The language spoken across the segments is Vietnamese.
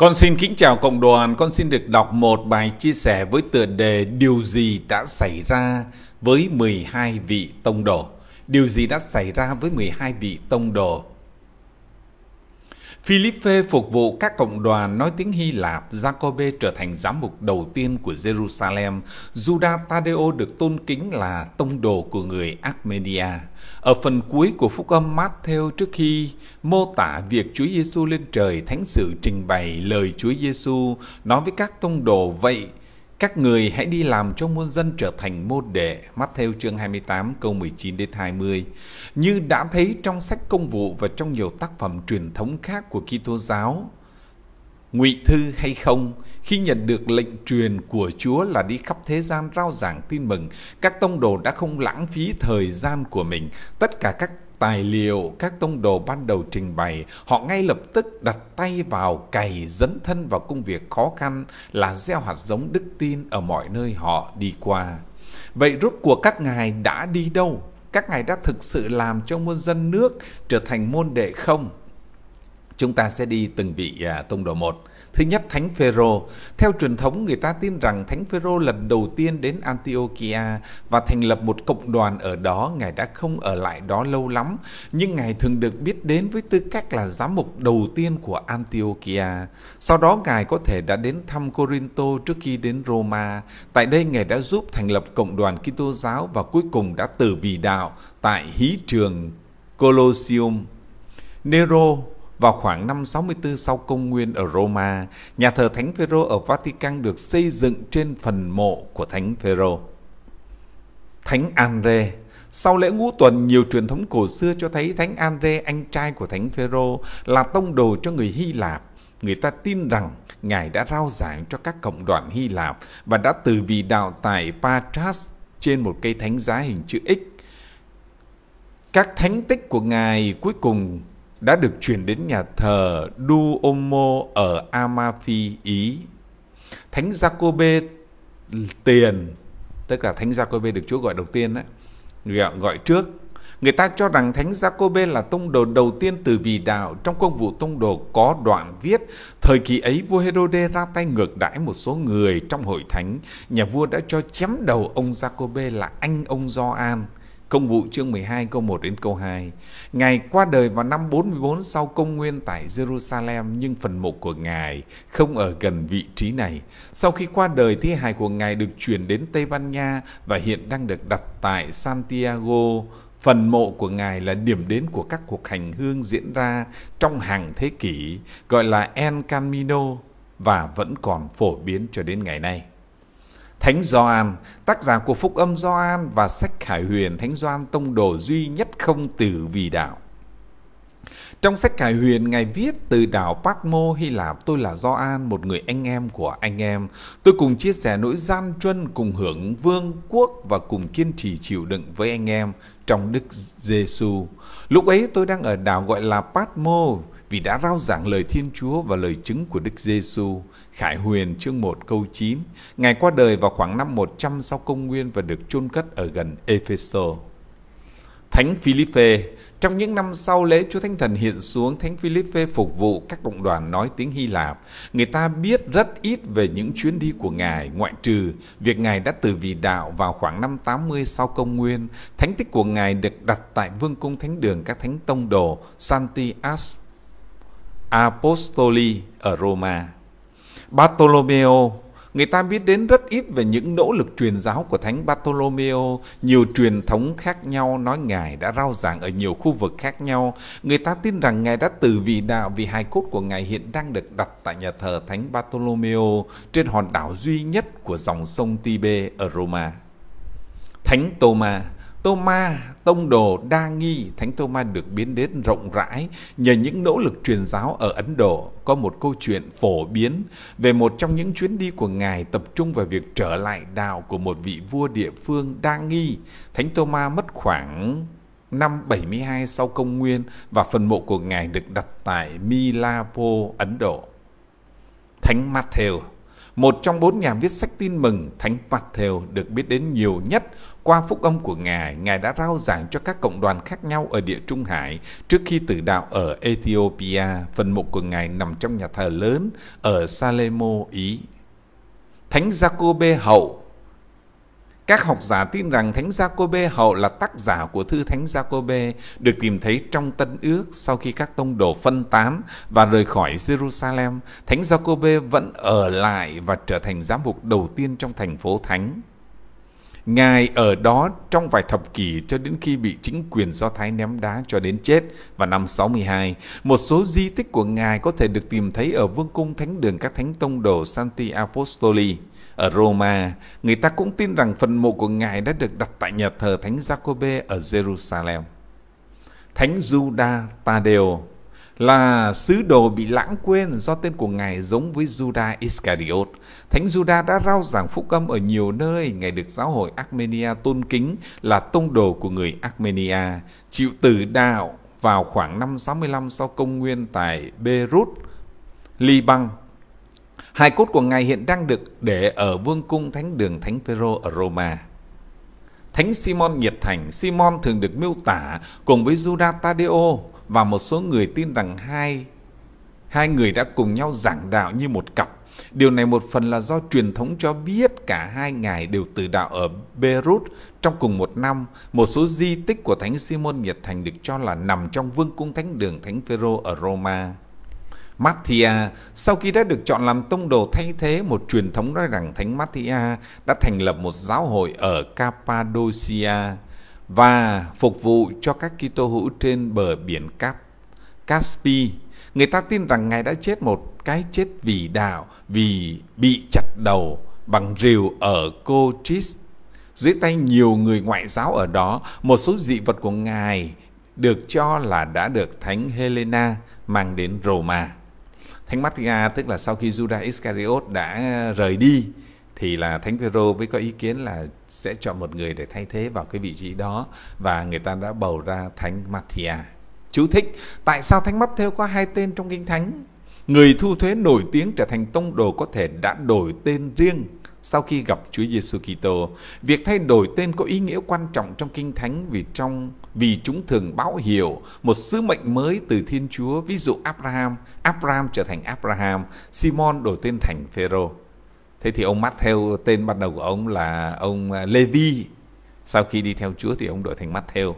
Con xin kính chào cộng đoàn, con xin được đọc một bài chia sẻ với tựa đề Điều gì đã xảy ra với 12 vị tông đồ? Điều gì đã xảy ra với 12 vị tông đồ? Philippe phục vụ các cộng đoàn nói tiếng Hy Lạp, Jacobe trở thành giám mục đầu tiên của Jerusalem, Judas Tadeo được tôn kính là tông đồ của người Armenia. Ở phần cuối của phúc âm Matthew trước khi mô tả việc Chúa Giêsu lên trời, thánh sự trình bày lời Chúa Giêsu nói với các tông đồ vậy các người hãy đi làm cho muôn dân trở thành môn đệ, Matthew chương 28 câu 19 đến 20. Như đã thấy trong sách công vụ và trong nhiều tác phẩm truyền thống khác của Kitô giáo, Ngụy thư hay không, khi nhận được lệnh truyền của Chúa là đi khắp thế gian rao giảng tin mừng, các tông đồ đã không lãng phí thời gian của mình. Tất cả các tài liệu các tông đồ ban đầu trình bày, họ ngay lập tức đặt tay vào cày dấn thân vào công việc khó khăn là gieo hạt giống đức tin ở mọi nơi họ đi qua. Vậy rốt cuộc các ngài đã đi đâu? Các ngài đã thực sự làm cho muôn dân nước trở thành môn đệ không? Chúng ta sẽ đi từng vị à, tông đồ một Thứ nhất, Thánh Phêrô. Theo truyền thống, người ta tin rằng Thánh Phêrô lần đầu tiên đến antioquia và thành lập một cộng đoàn ở đó. Ngài đã không ở lại đó lâu lắm, nhưng Ngài thường được biết đến với tư cách là giám mục đầu tiên của antioquia Sau đó, Ngài có thể đã đến thăm Corinto trước khi đến Roma. Tại đây, Ngài đã giúp thành lập cộng đoàn Kitô giáo và cuối cùng đã tử vì đạo tại hí trường Colosseum. Nero vào khoảng năm 64 sau công nguyên ở Roma, nhà thờ Thánh Phêrô ở Vatican được xây dựng trên phần mộ của Thánh Phêrô. Thánh Andre sau lễ ngũ tuần, nhiều truyền thống cổ xưa cho thấy Thánh Andre, anh trai của Thánh Phêrô, là tông đồ cho người Hy Lạp. Người ta tin rằng Ngài đã rao giảng cho các cộng đoàn Hy Lạp và đã từ vì đạo tại Patras trên một cây thánh giá hình chữ X. Các thánh tích của Ngài cuối cùng đã được chuyển đến nhà thờ Duomo ở Amalfi, Ý. Thánh Jacobe tiền, tức là Thánh Jacobe được Chúa gọi đầu tiên đấy, người gọi trước. Người ta cho rằng Thánh Jacobe là tông đồ đầu tiên từ vì đạo trong công vụ tông đồ có đoạn viết thời kỳ ấy vua Herode ra tay ngược đãi một số người trong hội thánh, nhà vua đã cho chém đầu ông Jacobe là anh ông Gioan Công vụ chương 12 câu 1 đến câu 2. Ngài qua đời vào năm 44 sau công nguyên tại Jerusalem nhưng phần mộ của Ngài không ở gần vị trí này. Sau khi qua đời thi hài của Ngài được chuyển đến Tây Ban Nha và hiện đang được đặt tại Santiago. Phần mộ của Ngài là điểm đến của các cuộc hành hương diễn ra trong hàng thế kỷ, gọi là El Camino và vẫn còn phổ biến cho đến ngày nay. Thánh Gioan, tác giả của Phúc âm Gioan và sách Khải Huyền, Thánh Gioan tông đồ duy nhất không tử vì đạo. Trong sách Khải Huyền, Ngài viết từ đảo Patmo Hy Lạp, tôi là Gioan, một người anh em của anh em. Tôi cùng chia sẻ nỗi gian truân, cùng hưởng vương quốc và cùng kiên trì chịu đựng với anh em trong Đức Giêsu. Lúc ấy tôi đang ở đảo gọi là Patmo vì đã rao giảng lời Thiên Chúa và lời chứng của Đức Giêsu. Khải Huyền chương 1 câu 9, Ngài qua đời vào khoảng năm 100 sau công nguyên và được chôn cất ở gần Epheso. Thánh Philippe trong những năm sau lễ Chúa Thánh Thần hiện xuống, Thánh Philippe phục vụ các cộng đoàn nói tiếng Hy Lạp. Người ta biết rất ít về những chuyến đi của Ngài, ngoại trừ việc Ngài đã từ vì đạo vào khoảng năm 80 sau công nguyên. Thánh tích của Ngài được đặt tại Vương cung Thánh đường các Thánh Tông Đồ Santi As Apostoli ở Roma. Bartolomeo, người ta biết đến rất ít về những nỗ lực truyền giáo của Thánh Bartolomeo. Nhiều truyền thống khác nhau nói Ngài đã rao giảng ở nhiều khu vực khác nhau. Người ta tin rằng Ngài đã từ vì đạo vì hài cốt của Ngài hiện đang được đặt tại nhà thờ Thánh Bartolomeo trên hòn đảo duy nhất của dòng sông Tibe ở Roma. Thánh Thomas. Tô tông đồ đa nghi, Thánh Tô được biến đến rộng rãi nhờ những nỗ lực truyền giáo ở Ấn Độ. Có một câu chuyện phổ biến về một trong những chuyến đi của Ngài tập trung vào việc trở lại đạo của một vị vua địa phương đa nghi. Thánh Tô mất khoảng năm 72 sau công nguyên và phần mộ của Ngài được đặt tại Milapo, Ấn Độ. Thánh Matthew một trong bốn nhà viết sách tin mừng, Thánh Matthew được biết đến nhiều nhất. Qua phúc âm của Ngài, Ngài đã rao giảng cho các cộng đoàn khác nhau ở địa Trung Hải trước khi tử đạo ở Ethiopia. Phần mục của Ngài nằm trong nhà thờ lớn ở Salemo, Ý. Thánh Jacobe hậu các học giả tin rằng Thánh Giacôbê hậu là tác giả của thư Thánh Giacôbê được tìm thấy trong Tân Ước sau khi các tông đồ phân tán và rời khỏi Jerusalem. Thánh Giacôbê vẫn ở lại và trở thành giám mục đầu tiên trong thành phố Thánh. Ngài ở đó trong vài thập kỷ cho đến khi bị chính quyền Do Thái ném đá cho đến chết vào năm 62. Một số di tích của Ngài có thể được tìm thấy ở vương cung thánh đường các thánh tông đồ Santi Apostoli. Ở Roma, người ta cũng tin rằng phần mộ của Ngài đã được đặt tại nhà thờ Thánh Jacobe ở Jerusalem. Thánh Juda Tadeo là sứ đồ bị lãng quên do tên của Ngài giống với Judas Iscariot. Thánh Judas đã rao giảng phúc âm ở nhiều nơi. Ngài được giáo hội Armenia tôn kính là tông đồ của người Armenia, chịu tử đạo vào khoảng năm 65 sau công nguyên tại Beirut, Liban hai cốt của Ngài hiện đang được để ở vương cung thánh đường Thánh Phêrô ở Roma. Thánh Simon nhiệt thành, Simon thường được miêu tả cùng với Judas Tadeo và một số người tin rằng hai hai người đã cùng nhau giảng đạo như một cặp. Điều này một phần là do truyền thống cho biết cả hai ngài đều từ đạo ở Beirut trong cùng một năm. Một số di tích của Thánh Simon Nhiệt Thành được cho là nằm trong vương cung thánh đường Thánh Phêrô ở Roma. Matthia sau khi đã được chọn làm tông đồ thay thế một truyền thống nói rằng Thánh Matthia đã thành lập một giáo hội ở Cappadocia và phục vụ cho các Kitô hữu trên bờ biển Cap Caspi. Người ta tin rằng Ngài đã chết một cái chết vì đạo vì bị chặt đầu bằng rìu ở Cochise. Dưới tay nhiều người ngoại giáo ở đó, một số dị vật của Ngài được cho là đã được Thánh Helena mang đến Roma. Thánh Mattia tức là sau khi Judas Iscariot đã ờ, rời đi thì là Thánh Phêrô mới có ý kiến là sẽ chọn một người để thay thế vào cái vị trí đó và người ta đã bầu ra Thánh Matthias Chú thích, tại sao Thánh Matthew có hai tên trong Kinh Thánh? Người thu thuế nổi tiếng trở thành tông đồ có thể đã đổi tên riêng sau khi gặp Chúa Giêsu Kitô. Việc thay đổi tên có ý nghĩa quan trọng trong Kinh Thánh vì trong vì chúng thường báo hiểu một sứ mệnh mới từ Thiên Chúa, ví dụ Abraham, Abraham trở thành Abraham, Simon đổi tên thành Phêrô. Thế thì ông Matthew tên ban đầu của ông là ông à, Levi. Sau khi đi theo Chúa thì ông đổi thành Matthew.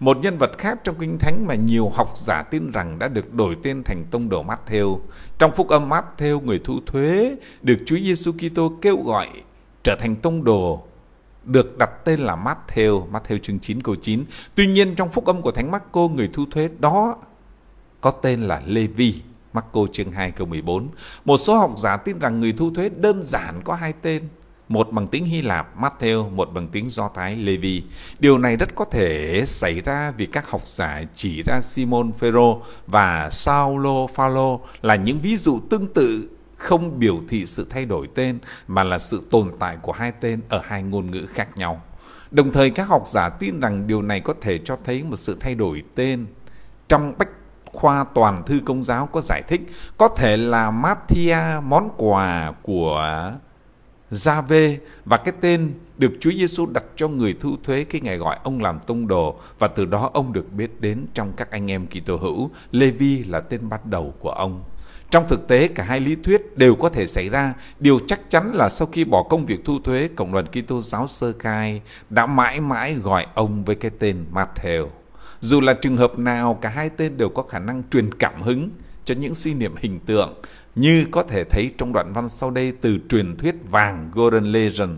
Một nhân vật khác trong Kinh Thánh mà nhiều học giả tin rằng đã được đổi tên thành tông đồ Matthew. Trong phúc âm Matthew, người thu thuế được Chúa Giêsu Kitô kêu gọi trở thành tông đồ được đặt tên là Matthew, Matthew chương 9 câu 9. Tuy nhiên trong phúc âm của Thánh Marco người thu thuế đó có tên là Levi, Marco chương 2 câu 14. Một số học giả tin rằng người thu thuế đơn giản có hai tên, một bằng tiếng Hy Lạp Matthew, một bằng tiếng Do Thái Levi. Điều này rất có thể xảy ra vì các học giả chỉ ra Simon Phêrô và Saulo Phaolô là những ví dụ tương tự không biểu thị sự thay đổi tên mà là sự tồn tại của hai tên ở hai ngôn ngữ khác nhau. Đồng thời các học giả tin rằng điều này có thể cho thấy một sự thay đổi tên. Trong bách khoa toàn thư công giáo có giải thích có thể là Matthia món quà của gia vê và cái tên được Chúa Giêsu đặt cho người thu thuế khi ngài gọi ông làm tông đồ và từ đó ông được biết đến trong các anh em Kitô hữu. Levi là tên bắt đầu của ông. Trong thực tế, cả hai lý thuyết đều có thể xảy ra. Điều chắc chắn là sau khi bỏ công việc thu thuế, Cộng đoàn Kitô giáo sơ khai đã mãi mãi gọi ông với cái tên Matthew. Dù là trường hợp nào, cả hai tên đều có khả năng truyền cảm hứng cho những suy niệm hình tượng, như có thể thấy trong đoạn văn sau đây từ truyền thuyết vàng Golden Legend.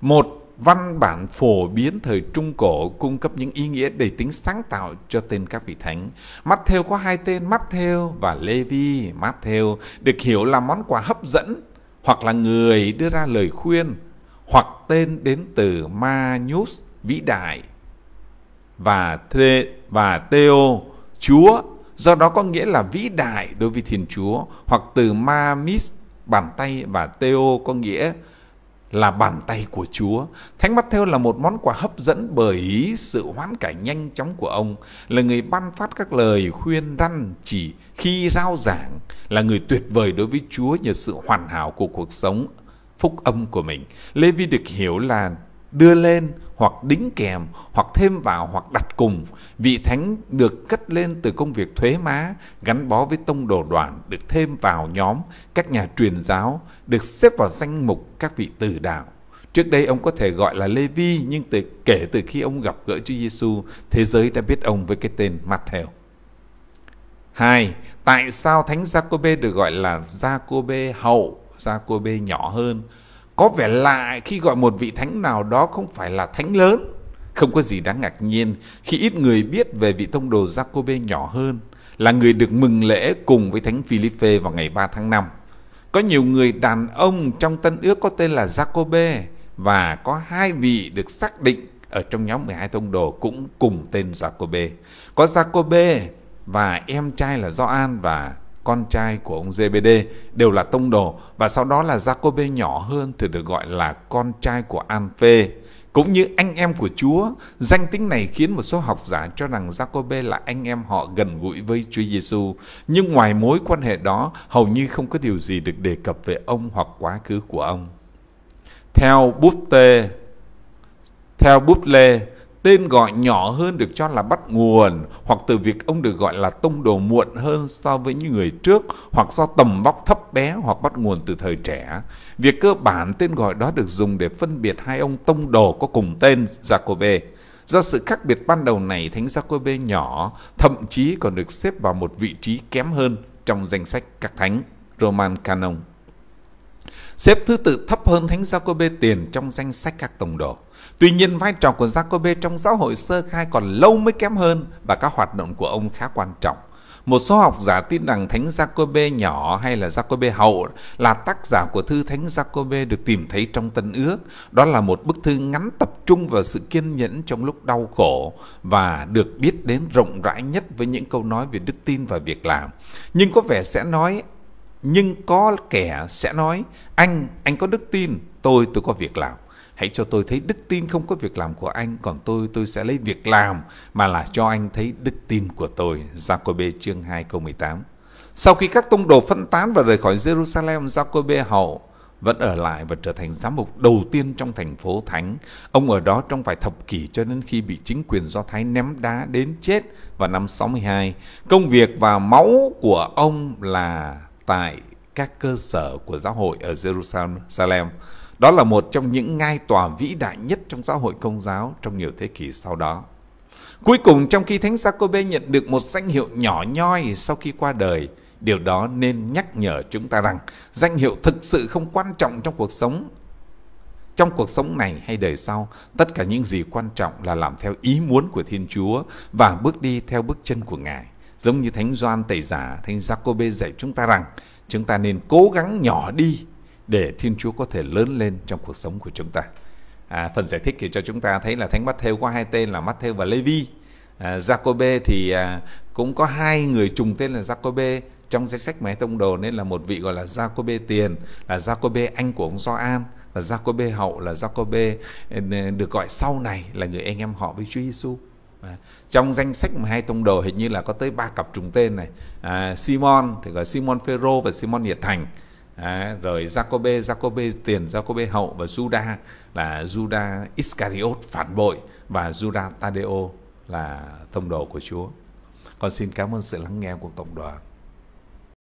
Một văn bản phổ biến thời Trung Cổ cung cấp những ý nghĩa đầy tính sáng tạo cho tên các vị thánh. Matthew có hai tên Matthew và Levi. Matthew được hiểu là món quà hấp dẫn hoặc là người đưa ra lời khuyên hoặc tên đến từ Manus vĩ đại và thê và Theo Chúa do đó có nghĩa là vĩ đại đối với Thiên Chúa hoặc từ Mamis bàn tay và Theo có nghĩa là bàn tay của Chúa. Thánh theo là một món quà hấp dẫn bởi sự hoán cải nhanh chóng của ông, là người ban phát các lời khuyên răn chỉ khi rao giảng, là người tuyệt vời đối với Chúa nhờ sự hoàn hảo của cuộc sống phúc âm của mình. Levi được hiểu là đưa lên hoặc đính kèm hoặc thêm vào hoặc đặt cùng vị thánh được cất lên từ công việc thuế má gắn bó với tông đồ đoàn được thêm vào nhóm các nhà truyền giáo được xếp vào danh mục các vị từ đạo trước đây ông có thể gọi là Lê Vi nhưng từ kể từ khi ông gặp gỡ Chúa Giêsu thế giới đã biết ông với cái tên Matthew hai tại sao thánh Giacôbê được gọi là Giacôbê hậu Giacôbê nhỏ hơn có vẻ lạ khi gọi một vị thánh nào đó không phải là thánh lớn. Không có gì đáng ngạc nhiên khi ít người biết về vị tông đồ Jacobe nhỏ hơn là người được mừng lễ cùng với thánh Philippe vào ngày 3 tháng 5. Có nhiều người đàn ông trong Tân Ước có tên là Jacobe và có hai vị được xác định ở trong nhóm 12 tông đồ cũng cùng tên Jacobe. Có Jacobe và em trai là Gioan và con trai của ông GBD đều là tông đồ và sau đó là Jacobe nhỏ hơn thì được gọi là con trai của An Phê. Cũng như anh em của Chúa, danh tính này khiến một số học giả cho rằng Jacobe là anh em họ gần gũi với Chúa Giêsu, nhưng ngoài mối quan hệ đó, hầu như không có điều gì được đề cập về ông hoặc quá khứ của ông. Theo Bút Tê, theo Bút Lê, Tên gọi nhỏ hơn được cho là bắt nguồn hoặc từ việc ông được gọi là tông đồ muộn hơn so với những người trước hoặc do tầm vóc thấp bé hoặc bắt nguồn từ thời trẻ. Việc cơ bản tên gọi đó được dùng để phân biệt hai ông tông đồ có cùng tên Jacobe. Do sự khác biệt ban đầu này, Thánh Jacobe nhỏ thậm chí còn được xếp vào một vị trí kém hơn trong danh sách các thánh Roman Canon xếp thứ tự thấp hơn thánh Jacob tiền trong danh sách các tông đồ. Tuy nhiên vai trò của Jacob trong giáo hội sơ khai còn lâu mới kém hơn và các hoạt động của ông khá quan trọng. Một số học giả tin rằng Thánh Jacob nhỏ hay là Jacob hậu là tác giả của thư Thánh Jacob được tìm thấy trong Tân Ước. Đó là một bức thư ngắn tập trung vào sự kiên nhẫn trong lúc đau khổ và được biết đến rộng rãi nhất với những câu nói về đức tin và việc làm. Nhưng có vẻ sẽ nói nhưng có kẻ sẽ nói anh anh có đức tin tôi tôi có việc làm hãy cho tôi thấy đức tin không có việc làm của anh còn tôi tôi sẽ lấy việc làm mà là cho anh thấy đức tin của tôi Jacob chương 2 câu 18 sau khi các tông đồ phân tán và rời khỏi Jerusalem Jacob hậu vẫn ở lại và trở thành giám mục đầu tiên trong thành phố Thánh. Ông ở đó trong vài thập kỷ cho đến khi bị chính quyền Do Thái ném đá đến chết vào năm 62. Công việc và máu của ông là tại các cơ sở của giáo hội ở Jerusalem. Đó là một trong những ngai tòa vĩ đại nhất trong giáo hội công giáo trong nhiều thế kỷ sau đó. Cuối cùng trong khi Thánh Giacobbe nhận được một danh hiệu nhỏ nhoi sau khi qua đời, điều đó nên nhắc nhở chúng ta rằng danh hiệu thực sự không quan trọng trong cuộc sống. Trong cuộc sống này hay đời sau, tất cả những gì quan trọng là làm theo ý muốn của Thiên Chúa và bước đi theo bước chân của Ngài. Giống như Thánh Doan Tẩy Giả, Thánh Jacobe dạy chúng ta rằng chúng ta nên cố gắng nhỏ đi để Thiên Chúa có thể lớn lên trong cuộc sống của chúng ta. À, phần giải thích thì cho chúng ta thấy là Thánh Matthew có hai tên là Matthew và Levi. À, Jacobe thì à, cũng có hai người trùng tên là Jacobe trong danh sách máy tông đồ nên là một vị gọi là Jacobe tiền là Jacobe anh của ông Gioan và Jacobe hậu là Jacobe được gọi sau này là người anh em họ với Chúa Giêsu. À, trong danh sách 12 tông đồ hình như là có tới ba cặp trùng tên này à, Simon thì gọi Simon Phêrô và Simon Nhiệt Thành à, rồi Jacobe Jacobe tiền Jacobe hậu và Juda là Juda Iscariot phản bội và Juda Tadeo là tông đồ của Chúa con xin cảm ơn sự lắng nghe của cộng đoàn